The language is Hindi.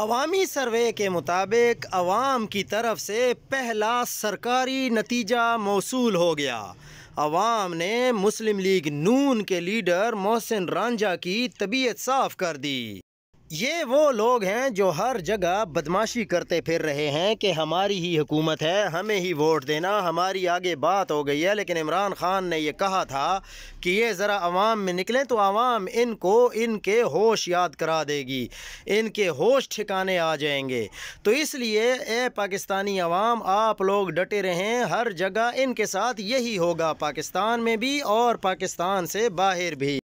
अवामी सर्वे के मुताबिक अवाम की तरफ से पहला सरकारी नतीजा मौसू हो गया अवाम ने मुस्लिम लीग नून के लीडर मोहसिन रांझा की तबीयत साफ़ कर दी ये वो लोग हैं जो हर जगह बदमाशी करते फिर रहे हैं कि हमारी ही हुकूमत है हमें ही वोट देना हमारी आगे बात हो गई है लेकिन इमरान ख़ान ने यह कहा था कि ये ज़रा आवाम में निकलें तो आवाम इनको इनके होश याद करा देगी इनके होश ठिकाने आ जाएंगे तो इसलिए ए पाकिस्तानी आवाम आप लोग डटे रहें हर जगह इनके साथ यही होगा पाकिस्तान में भी और पाकिस्तान से बाहर भी